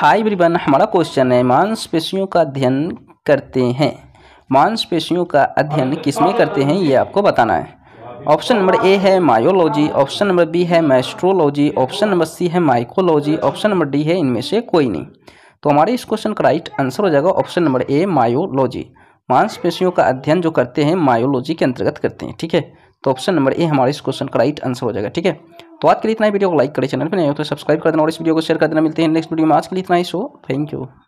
high ब्रिबन हमारा question है मांसपेशियों का अध्ययन करते हैं मांसपेशियों का अध्ययन किसमें करते हैं ये आपको बताना है ऑप्शन नंबर ए है मायोलॉजी ऑप्शन नंबर बी है मैस्ट्रोलॉजी ऑप्शन नंबर सी है माइकोलॉजी ऑप्शन नंबर डी है इनमें से कोई नहीं तो हमारे इस क्वेश्चन का राइट आंसर हो जाएगा ऑप्शन नंबर ए मायोलॉजी मांसपेशियों का अध्ययन जो करते हैं मायोलॉजी के अंतर्गत करते हैं ठीक है तो ऑप्शन नंबर ए हमारे इस क्वेश्चन का राइट आंसर हो जाएगा ठीक है तो आज के लिए इतना वीडियो को लाइक करें चैनल पर नहीं हो तो सब्सक्राइब कर देना और इस वीडियो को शेयर कर देना मिलते हैं नेक्स्ट वीडियो में आज के लिए इतना ही सो थैंक यू